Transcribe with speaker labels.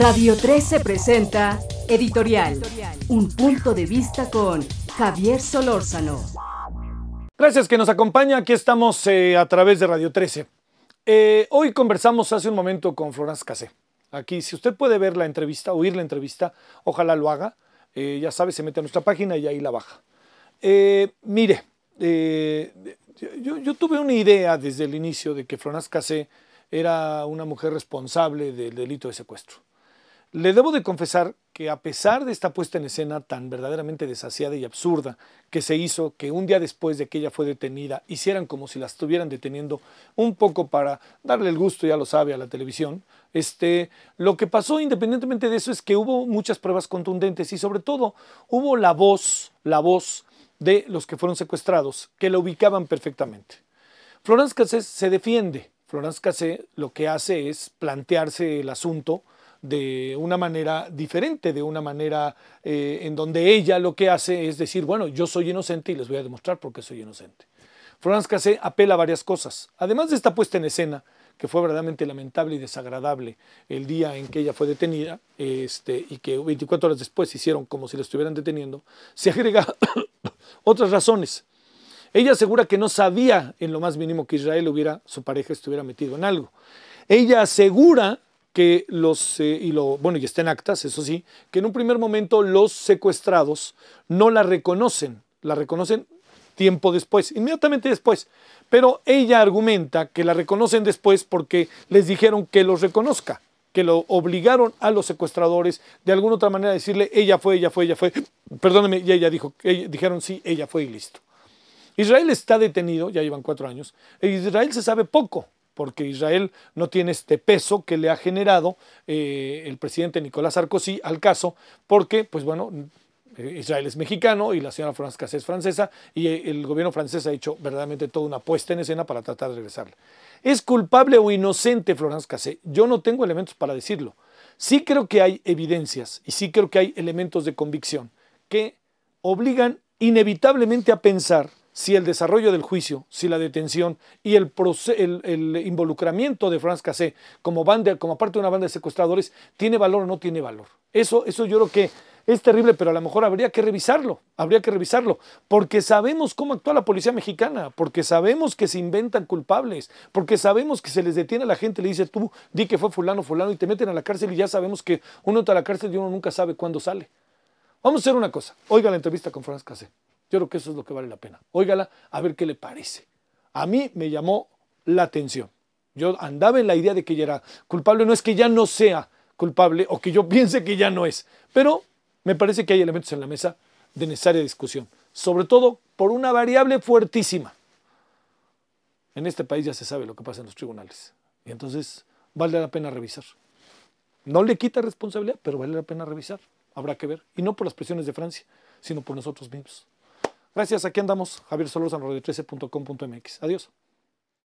Speaker 1: Radio 13 presenta Editorial, un punto de vista con Javier Solórzano. Gracias que nos acompaña, aquí estamos eh, a través de Radio 13. Eh, hoy conversamos hace un momento con Florence Cassé. Aquí, si usted puede ver la entrevista, oír la entrevista, ojalá lo haga. Eh, ya sabe, se mete a nuestra página y ahí la baja. mire, yo, tuve una idea desde el inicio de que Florence Cassé era una mujer responsable del delito de secuestro. Le debo de confesar que a pesar de esta puesta en escena tan verdaderamente desasiada y absurda que se hizo que un día después de que ella fue detenida hicieran como si la estuvieran deteniendo un poco para darle el gusto, ya lo sabe, a la televisión, este, lo que pasó independientemente de eso es que hubo muchas pruebas contundentes y sobre todo hubo la voz, la voz de los que fueron secuestrados que la ubicaban perfectamente. Florence Cassé se defiende. Florence Cassé lo que hace es plantearse el asunto de una manera diferente, de una manera eh, en donde ella lo que hace es decir, bueno, yo soy inocente y les voy a demostrar por qué soy inocente. Florence Cassé apela a varias cosas. Además de esta puesta en escena, que fue verdaderamente lamentable y desagradable el día en que ella fue detenida, este, y que 24 horas después hicieron como si la estuvieran deteniendo, se agrega otras razones. Ella asegura que no sabía en lo más mínimo que Israel hubiera, su pareja estuviera metido en algo. Ella asegura que los, eh, y lo, bueno, y está en actas, eso sí, que en un primer momento los secuestrados no la reconocen, la reconocen tiempo después, inmediatamente después, pero ella argumenta que la reconocen después porque les dijeron que los reconozca, que lo obligaron a los secuestradores de alguna otra manera a decirle, ella fue, ella fue, ella fue, perdóneme, y ella dijo, dijeron sí, ella fue y listo. Israel está detenido, ya llevan cuatro años, e Israel se sabe poco porque Israel no tiene este peso que le ha generado eh, el presidente Nicolás Sarkozy al caso, porque, pues bueno, eh, Israel es mexicano y la señora Florence Cassé es francesa y eh, el gobierno francés ha hecho verdaderamente toda una puesta en escena para tratar de regresarla. ¿Es culpable o inocente Florence Cassé? Yo no tengo elementos para decirlo. Sí creo que hay evidencias y sí creo que hay elementos de convicción que obligan inevitablemente a pensar si el desarrollo del juicio, si la detención y el, involucramiento de Franz Cassé como, como parte de una banda de secuestradores tiene valor o no tiene valor. Eso, eso yo creo que es terrible, pero a lo mejor habría que revisarlo, habría que revisarlo, porque sabemos cómo actúa la policía mexicana, porque sabemos que se inventan culpables, porque sabemos que se les detiene a la gente, le dice tú, di que fue fulano, fulano, y te meten a la cárcel y ya sabemos que uno está a la cárcel y uno nunca sabe cuándo sale. Vamos a hacer una cosa, oiga la entrevista con Franz Cassé. Yo creo que eso es lo que vale la pena. Óigala, a ver qué le parece. A mí me llamó la atención. Yo andaba en la idea de que ella era culpable. No es que ya no sea culpable o que yo piense que ya no es, pero me parece que hay elementos en la mesa de necesaria discusión, sobre todo por una variable fuertísima. En este país ya se sabe lo que pasa en los tribunales y entonces vale la pena revisar. No le quita responsabilidad, pero vale la pena revisar. Habrá que ver. Y no por las presiones de Francia, sino por nosotros mismos. Gracias, aquí andamos. Javier Solórzano, radio13.com.mx. Adiós.